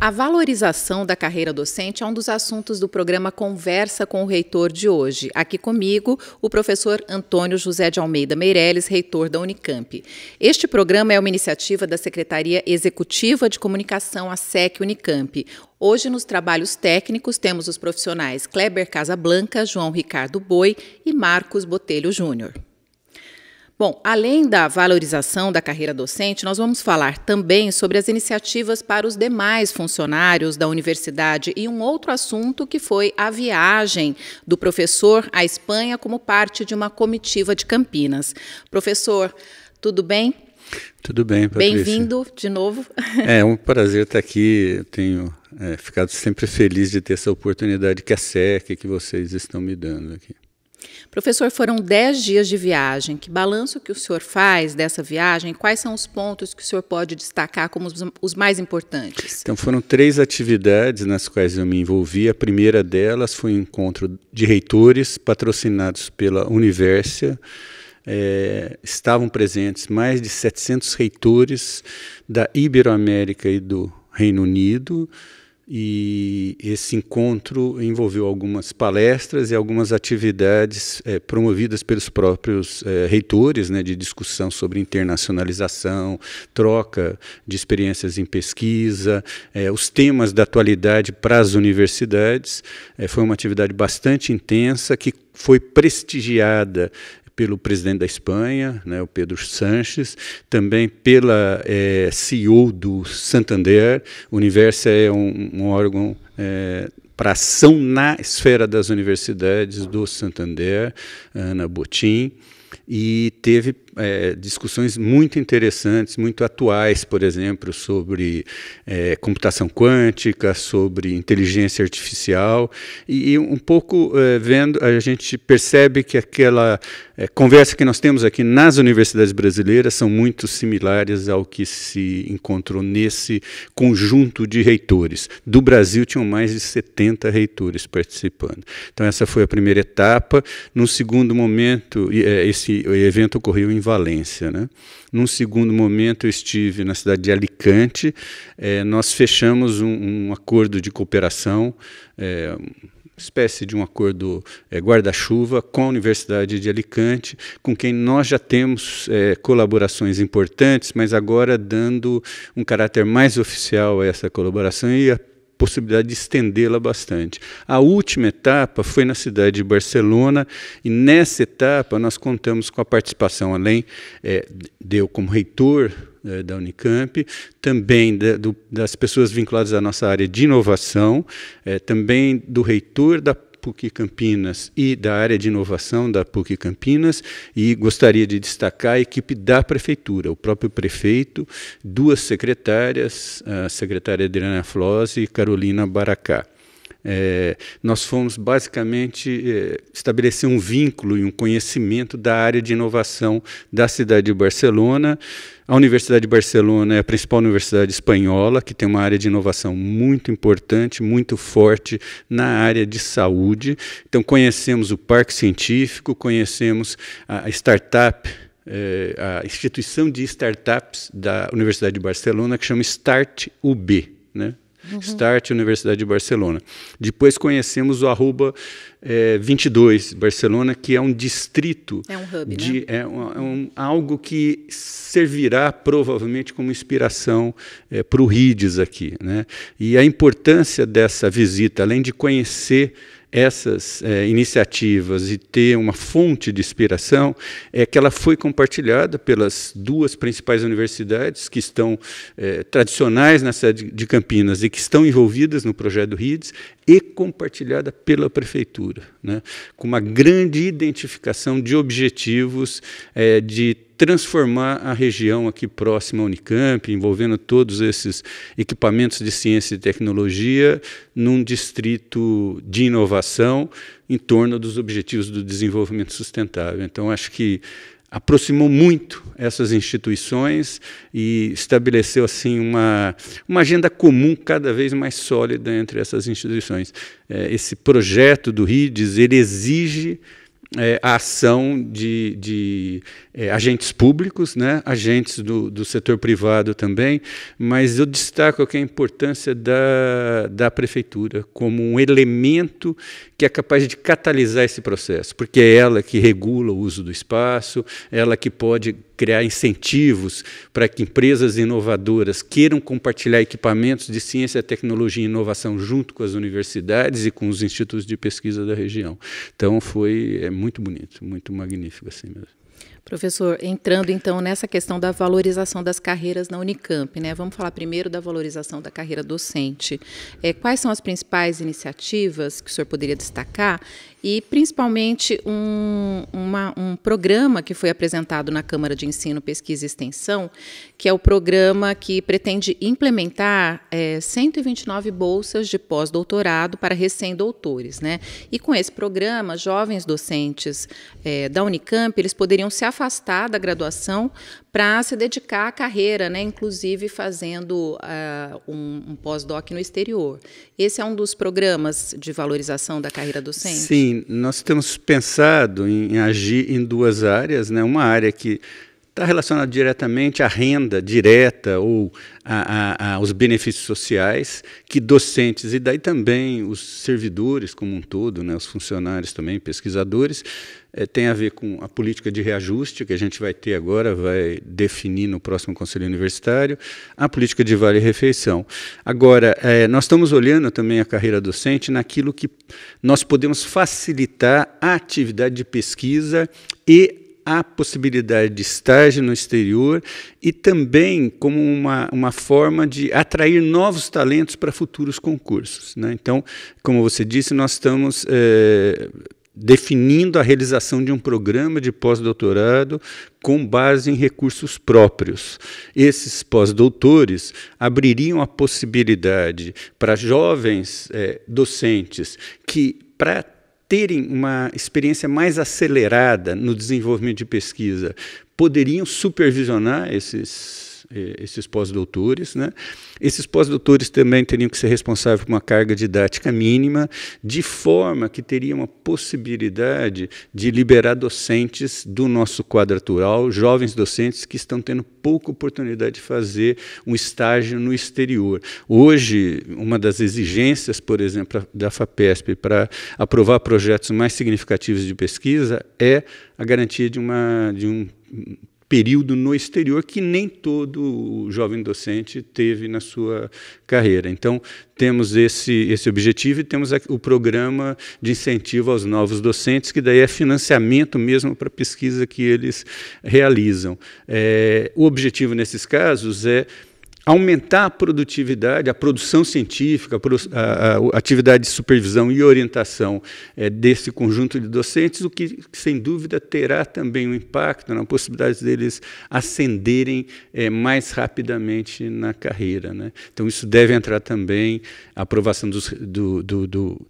A valorização da carreira docente é um dos assuntos do programa Conversa com o Reitor de hoje. Aqui comigo, o professor Antônio José de Almeida Meirelles, reitor da Unicamp. Este programa é uma iniciativa da Secretaria Executiva de Comunicação, a SEC Unicamp. Hoje, nos trabalhos técnicos, temos os profissionais Kleber Casablanca, João Ricardo Boi e Marcos Botelho Júnior. Bom, além da valorização da carreira docente, nós vamos falar também sobre as iniciativas para os demais funcionários da universidade e um outro assunto que foi a viagem do professor à Espanha como parte de uma comitiva de Campinas. Professor, tudo bem? Tudo bem, Patrícia. Bem-vindo de novo. É, é um prazer estar aqui. Eu tenho é, ficado sempre feliz de ter essa oportunidade que a SEC, que vocês estão me dando aqui. Professor, foram dez dias de viagem. Que balanço que o senhor faz dessa viagem? Quais são os pontos que o senhor pode destacar como os mais importantes? Então, foram três atividades nas quais eu me envolvi. A primeira delas foi um encontro de reitores patrocinados pela Universia. É, estavam presentes mais de 700 reitores da Iberoamérica e do Reino Unido, e esse encontro envolveu algumas palestras e algumas atividades é, promovidas pelos próprios é, reitores, né, de discussão sobre internacionalização, troca de experiências em pesquisa, é, os temas da atualidade para as universidades. foi uma atividade bastante intensa que foi prestigiada pelo presidente da Espanha, né, o Pedro Sanches, também pela é, eh, CEO do Santander. O Universo é um, um órgão é, para ação na esfera das universidades do Santander, Ana Botim, e teve é, discussões muito interessantes, muito atuais, por exemplo, sobre é, computação quântica, sobre inteligência artificial, e, e um pouco é, vendo, a gente percebe que aquela é, conversa que nós temos aqui nas universidades brasileiras são muito similares ao que se encontrou nesse conjunto de reitores. Do Brasil tinham mais de 70 reitores participando. Então essa foi a primeira etapa. No segundo momento, é, esse evento ocorreu em Valência. Né? Num segundo momento, eu estive na cidade de Alicante. É, nós fechamos um, um, acordo de cooperação. É, espécie de um acordo é, guarda-chuva com a Universidade de Alicante, com quem nós já temos é, colaborações importantes, mas agora dando um caráter mais oficial a essa colaboração e a possibilidade de estendê-la bastante. A última etapa foi na cidade de Barcelona, e nessa etapa nós contamos com a participação, além é, de eu como reitor é, da Unicamp, também da, do, das pessoas vinculadas à nossa área de inovação, é, também do reitor da PUC Campinas e da área de inovação da PUC Campinas e gostaria de destacar a equipe da prefeitura, o próprio prefeito, duas secretárias, a secretária Adriana Flose e Carolina Baracá. É, nós fomos basicamente é, estabelecer um vínculo e um conhecimento da área de inovação da cidade de Barcelona. A Universidade de Barcelona é a principal universidade espanhola, que tem uma área de inovação muito importante, muito forte na área de saúde. Então, conhecemos o Parque Científico, conhecemos a startup é, a instituição de startups da Universidade de Barcelona que chama Start UB, né? uhum. Start Universidade de Barcelona. Depois conhecemos o Arruba é, 22 Barcelona, que é um distrito. É um hub, de, né? É, um, é um, algo que servirá provavelmente como inspiração é, para o RIDES aqui. Né? E a importância dessa visita, além de conhecer essas é, iniciativas e ter uma fonte de inspiração é que ela foi compartilhada pelas duas principais universidades que estão é, tradicionais na cidade de Campinas e que estão envolvidas no projeto RIDES e compartilhada pela prefeitura, né, com uma grande identificação de objetivos é, de transformar a região aqui próxima à Unicamp, envolvendo todos esses equipamentos de ciência e tecnologia, num distrito de inovação em torno dos objetivos do desenvolvimento sustentável. Então, acho que aproximou muito essas instituições e estabeleceu assim uma, uma agenda comum cada vez mais sólida entre essas instituições. É, esse projeto do RIDES ele exige é, a ação de, de é, agentes públicos, né, agentes do, do setor privado também, mas eu destaco aqui a importância da, da prefeitura como um elemento que é capaz de catalisar esse processo, porque é ela que regula o uso do espaço, ela que pode criar incentivos para que empresas inovadoras queiram compartilhar equipamentos de ciência, tecnologia e inovação junto com as universidades e com os institutos de pesquisa da região. Então foi é muito bonito, muito magnífico assim mesmo. Professor, entrando então nessa questão da valorização das carreiras na Unicamp, né? Vamos falar primeiro da valorização da carreira docente. É, quais são as principais iniciativas que o senhor poderia destacar? E principalmente um, uma, um programa que foi apresentado na Câmara de Ensino, Pesquisa e Extensão, que é o programa que pretende implementar é, 129 bolsas de pós-doutorado para recém-doutores, né? E com esse programa, jovens docentes é, da Unicamp eles poderiam se afastar afastar da graduação para se dedicar à carreira, né? inclusive fazendo uh, um, um pós-doc no exterior. Esse é um dos programas de valorização da carreira docente? Sim, nós temos pensado em agir em duas áreas. Né? Uma área que está relacionado diretamente à renda direta ou a, aos benefícios sociais que docentes e daí também os servidores como um todo, né, os funcionários também, pesquisadores, é, tem a ver com a política de reajuste que a gente vai ter agora, vai definir no próximo Conselho Universitário, a política de vale-refeição. Agora, é, nós estamos olhando também a carreira docente naquilo que nós podemos facilitar a atividade de pesquisa e a possibilidade de estágio no exterior e também como uma, uma forma de atrair novos talentos para futuros concursos. Né? Então, como você disse, nós estamos. É, definindo a realização de um programa de pós-doutorado com base em recursos próprios. Esses pós-doutores abririam a possibilidade para jovens é, docentes que, para terem uma experiência mais acelerada no desenvolvimento de pesquisa, poderiam supervisionar esses eh, esses pós-doutores. Né? Esses pós-doutores também teriam que ser responsáveis por uma carga didática mínima, de forma que teria uma possibilidade de liberar docentes do nosso quadro atual, jovens docentes que estão tendo pouca oportunidade de fazer um estágio no exterior. Hoje, uma das exigências, por exemplo, da FAPESP para aprovar projetos mais significativos de pesquisa é a garantia de, uma, de um período no exterior que nem todo jovem docente teve na sua carreira. Então, temos esse, esse objetivo e temos o programa de incentivo aos novos docentes, que daí é financiamento mesmo para a pesquisa que eles realizam. É, o objetivo nesses casos é aumentar a produtividade, a produção científica, a, atividade de supervisão e orientação é, desse conjunto de docentes, o que, sem dúvida, terá também um impacto na possibilidade deles ascenderem é, mais rapidamente na carreira. Né? Então, isso deve entrar também a aprovação dos, do, do, do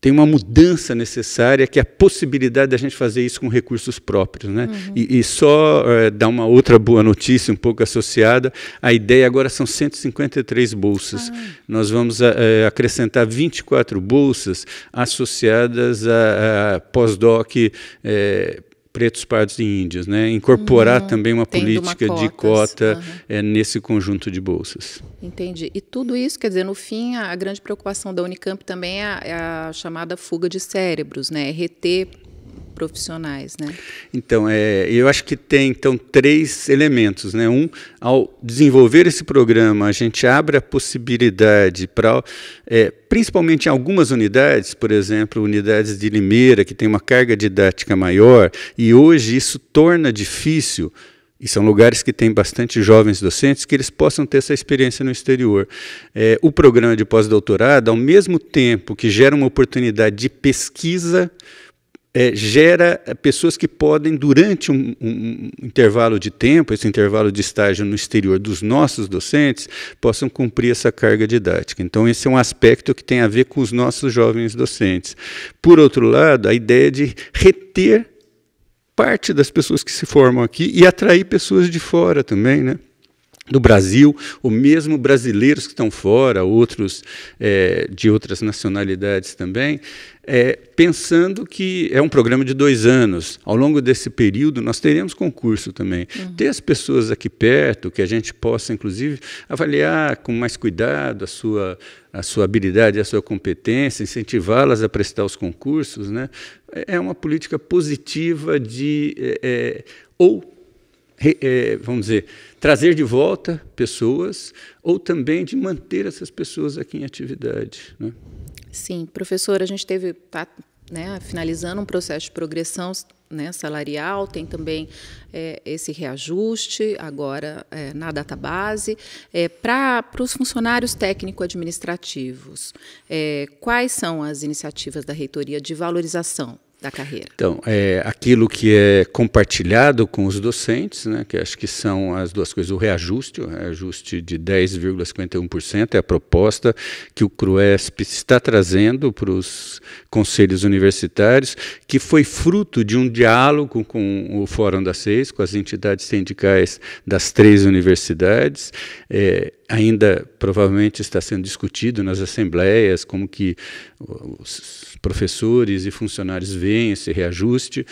tem uma mudança necessária que é a possibilidade da gente fazer isso com recursos próprios, né? Uhum. E, e, só é, dar uma outra boa notícia, um pouco associada, a ideia agora são 153 bolsas. Uhum. Nós vamos é, acrescentar 24 bolsas associadas a, a pós-doc é, pretos, pardos e índios, né? Incorporar uhum. também uma política uma de cota uhum. é, nesse conjunto de bolsas. Entendi. E tudo isso, quer dizer, no fim, a, grande preocupação da Unicamp também é a, é a chamada fuga de cérebros, né? É reter profissionais, né? Então, é, eu acho que tem então três elementos, né? Um, ao desenvolver esse programa, a gente abre a possibilidade para, é, principalmente em algumas unidades, por exemplo, unidades de Limeira que tem uma carga didática maior, e hoje isso torna difícil e são lugares que têm bastante jovens docentes, que eles possam ter essa experiência no exterior. É, o programa de pós-doutorado, ao mesmo tempo que gera uma oportunidade de pesquisa, é, gera é, pessoas que podem, durante um, um, intervalo de tempo, esse intervalo de estágio no exterior dos nossos docentes, possam cumprir essa carga didática. Então, esse é um aspecto que tem a ver com os nossos jovens docentes. Por outro lado, a ideia de reter parte das pessoas que se formam aqui e atrair pessoas de fora também, né? do Brasil, ou mesmo brasileiros que estão fora, outros é, de outras nacionalidades também, é, pensando que é um programa de dois anos. Ao longo desse período, nós teremos concurso também. Uhum. Ter as pessoas aqui perto, que a gente possa, inclusive, avaliar com mais cuidado a sua, a sua habilidade, a sua competência, incentivá-las a prestar os concursos, né? é, é uma política positiva de. É, é ou eh, vamos dizer, trazer de volta pessoas ou também de manter essas pessoas aqui em atividade. Né? Sim, professor, a gente teve, tá, né, finalizando um processo de progressão né, salarial, tem também é, esse reajuste agora é, na data base. É, Para os funcionários técnico-administrativos, é, quais são as iniciativas da reitoria de valorização da carreira? Então, é, aquilo que é compartilhado com os docentes, né, que acho que são as duas coisas, o reajuste, o reajuste de 10,51% é a proposta que o CRUESP está trazendo para os conselhos universitários, que foi fruto de um diálogo com o Fórum da SEIS, com as entidades sindicais das três universidades, é, ainda provavelmente está sendo discutido nas assembleias, como que os professores e funcionários veem esse reajuste.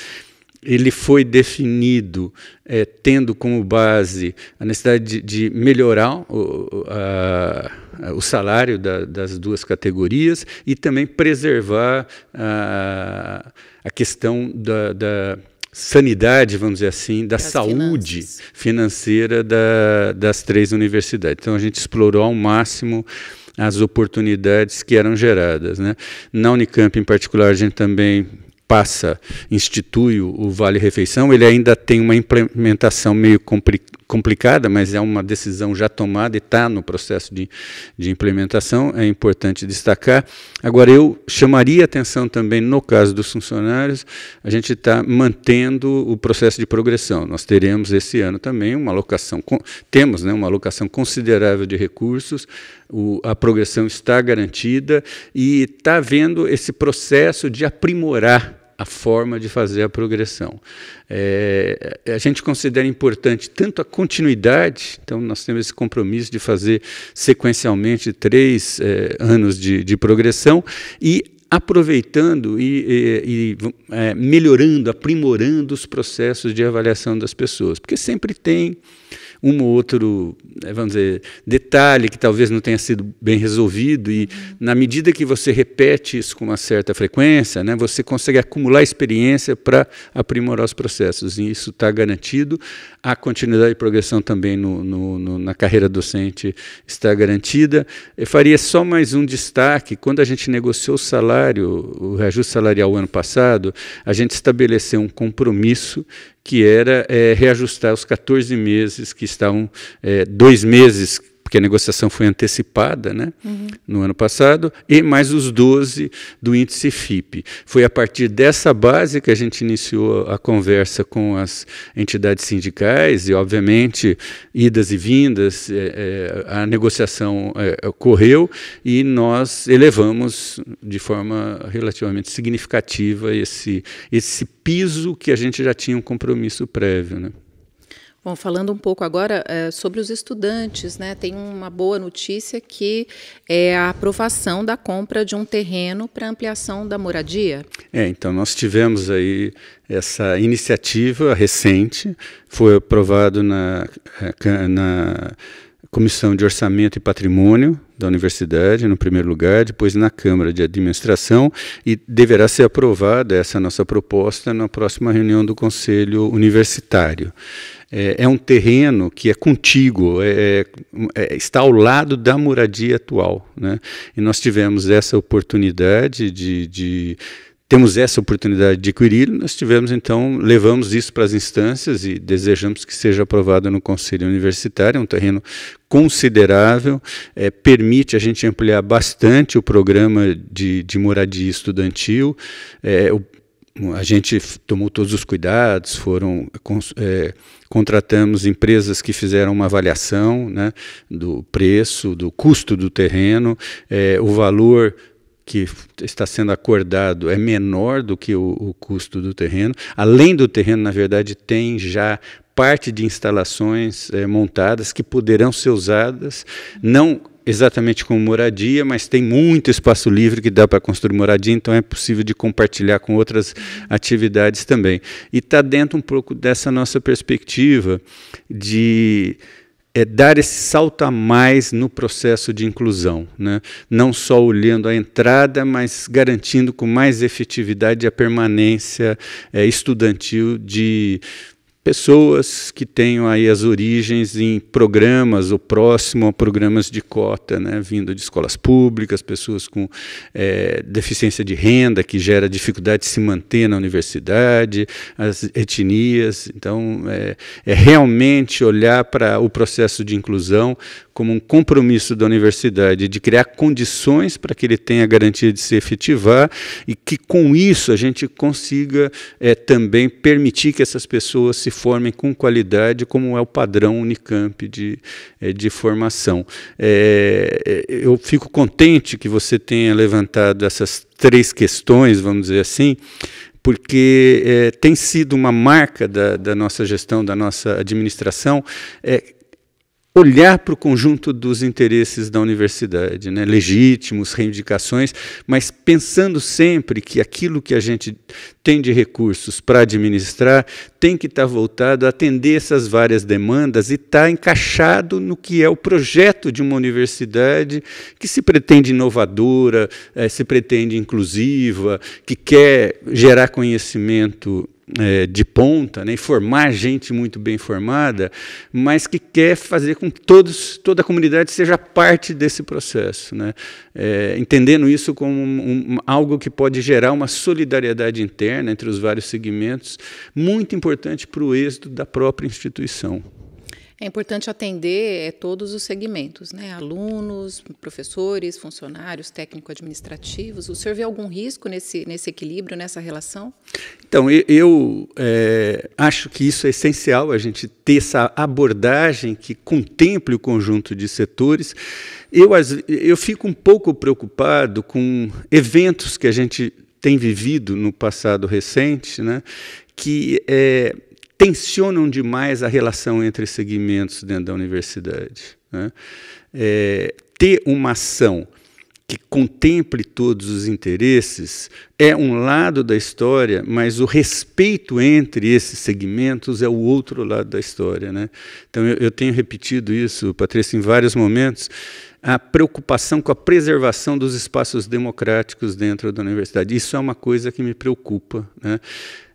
Ele foi definido é, tendo como base a necessidade de, de melhorar o, a, o salário da, das duas categorias e também preservar a, a questão da, da sanidade, vamos dizer assim, da saúde finanças. financeira da, das três universidades. Então a gente explorou ao máximo as oportunidades que eram geradas. Né? Na Unicamp, em particular, a gente também passa, institui o Vale Refeição, ele ainda tem uma implementação meio compli complicada, mas é uma decisão já tomada e está no processo de, de implementação, é importante destacar. Agora, eu chamaria atenção também, no caso dos funcionários, a gente está mantendo o processo de progressão. Nós teremos esse ano também uma alocação, temos né, uma alocação considerável de recursos, o, a progressão está garantida e está havendo esse processo de aprimorar a forma de fazer a progressão. É, a gente considera importante tanto a continuidade, então nós temos esse compromisso de fazer sequencialmente três é, anos de, de progressão, e aproveitando e, e, e é, melhorando, aprimorando os processos de avaliação das pessoas, porque sempre tem um ou outro, eh, vamos dizer, detalhe que talvez não tenha sido bem resolvido e uhum. na medida que você repete isso com uma certa frequência, né, você consegue acumular experiência para aprimorar os processos e isso está garantido. A continuidade e progressão também no, no, no, na carreira docente está garantida. Eu faria só mais um destaque, quando a gente negociou o salário, o reajuste salarial o ano passado, a gente estabeleceu um compromisso que era é, reajustar os 14 meses que estavam, é, eh, dois meses porque a negociação foi antecipada né, uhum. no ano passado, e mais os 12 do índice FIP. Foi a partir dessa base que a gente iniciou a conversa com as entidades sindicais e, obviamente, idas e vindas, é, é, a negociação é, ocorreu e nós elevamos de forma relativamente significativa esse, esse piso que a gente já tinha um compromisso prévio. Né? Bom, falando um pouco agora é, sobre os estudantes, né? Tem uma boa notícia que é a aprovação da compra de um terreno para ampliação da moradia. É, então nós tivemos aí essa iniciativa recente, foi aprovado na, eh, na Comissão de Orçamento e Patrimônio da Universidade, no primeiro lugar, depois na Câmara de Administração, e deverá ser aprovada essa nossa proposta na próxima reunião do Conselho Universitário é, é um terreno que é contíguo, é, é, é, está ao lado da moradia atual. Né? E nós tivemos essa oportunidade de, de temos essa oportunidade de adquirir, nós tivemos então, levamos isso para as instâncias e desejamos que seja aprovado no Conselho Universitário, é um terreno considerável, é, permite a gente ampliar bastante o programa de, de moradia estudantil, é, o, a gente tomou todos os cuidados, foram é, contratamos empresas que fizeram uma avaliação né, do preço, do custo do terreno, é, o valor que está sendo acordado é menor do que o, o, custo do terreno. Além do terreno, na verdade, tem já parte de instalações é, montadas que poderão ser usadas, não exatamente como moradia, mas tem muito espaço livre que dá para construir moradia, então é possível de compartilhar com outras atividades também. E está dentro um pouco dessa nossa perspectiva de é dar esse salto a mais no processo de inclusão, né? não só olhando a entrada, mas garantindo com mais efetividade a permanência é, estudantil de pessoas que tenham aí as origens em programas ou próximo a programas de cota, né, vindo de escolas públicas, pessoas com é, deficiência de renda que gera dificuldade de se manter na universidade, as etnias. Então, é, é realmente olhar para o processo de inclusão como um compromisso da universidade de criar condições para que ele tenha a garantia de se efetivar e que com isso a gente consiga é, também permitir que essas pessoas se formem com qualidade, como é o padrão Unicamp de, eh, de formação. É, é, eu fico contente que você tenha levantado essas três questões, vamos dizer assim, porque é, tem sido uma marca da, da, nossa gestão, da nossa administração, é, olhar para o conjunto dos interesses da universidade, né? legítimos, reivindicações, mas pensando sempre que aquilo que a gente tem de recursos para administrar tem que estar tá voltado a atender essas várias demandas e estar tá encaixado no que é o projeto de uma universidade que se pretende inovadora, eh, se pretende inclusiva, que quer gerar conhecimento é, de ponta, né, e formar gente muito bem formada, mas que quer fazer com que todos, toda a comunidade seja parte desse processo, né, é, entendendo isso como um, um, algo que pode gerar uma solidariedade interna entre os vários segmentos, muito importante para o êxito da própria instituição. É importante atender é, todos os segmentos, né? Alunos, professores, funcionários, técnico-administrativos. O senhor vê algum risco nesse, nesse equilíbrio, nessa relação? Então, eu é, acho que isso é essencial, a gente ter essa abordagem que contemple o conjunto de setores. Eu, eu fico um pouco preocupado com eventos que a gente tem vivido no passado recente, né? que é, tensionam demais a relação entre segmentos dentro da universidade. Né? É, ter uma ação que contemple todos os interesses é um lado da história, mas o respeito entre esses segmentos é o outro lado da história. Né? Então, eu, eu tenho repetido isso, Patrícia, em vários momentos, a preocupação com a preservação dos espaços democráticos dentro da universidade. Isso é uma coisa que me preocupa. Né?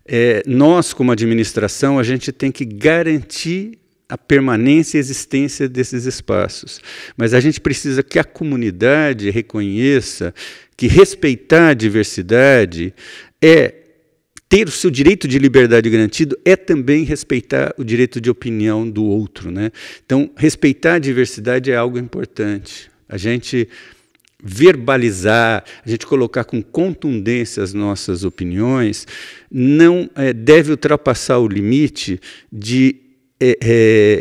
é, nós, como administração, a gente tem que garantir a permanência e existência desses espaços. Mas a gente precisa que a comunidade reconheça que respeitar a diversidade é ter o seu direito de liberdade garantido é também respeitar o direito de opinião do outro, né? Então, respeitar a diversidade é algo importante. A gente verbalizar, a gente colocar com contundência as nossas opiniões, não é, deve ultrapassar o limite de é,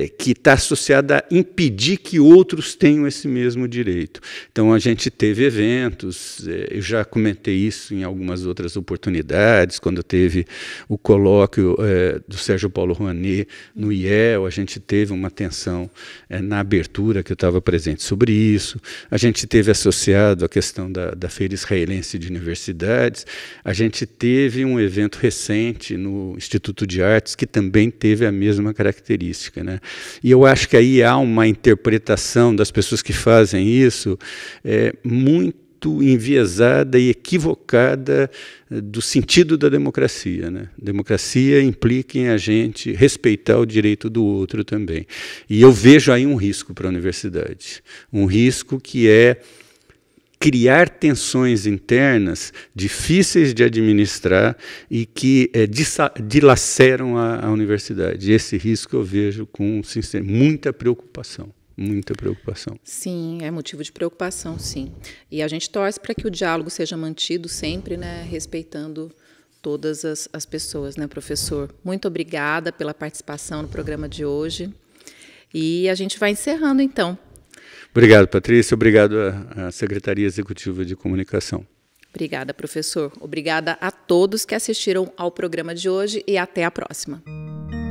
é, que está associada a impedir que outros tenham esse mesmo direito. Então, a gente teve eventos, é, eu já comentei isso em algumas outras oportunidades, quando teve o colóquio é, do Sérgio Paulo Rouanet no IEL, a gente teve uma atenção é, na abertura que eu estava presente sobre isso, a gente teve associado a questão da, da Feira Israelense de Universidades, a gente teve um evento recente no Instituto de Artes que também teve a mesma característica característica. Né? E eu acho que aí há uma interpretação das pessoas que fazem isso é, muito enviesada e equivocada é, do sentido da democracia. Né? Democracia implica em a gente respeitar o direito do outro também. E eu vejo aí um risco para a universidade. Um risco que é criar tensões internas difíceis de administrar e que é, dilaceram a, a universidade. esse risco eu vejo com sincero, muita preocupação. Muita preocupação. Sim, é motivo de preocupação, sim. E a gente torce para que o diálogo seja mantido sempre, né, respeitando todas as, as pessoas, né, professor? Muito obrigada pela participação no programa de hoje. E a gente vai encerrando, então. Obrigado, Patrícia. Obrigado à Secretaria Executiva de Comunicação. Obrigada, professor. Obrigada a todos que assistiram ao programa de hoje e até a próxima.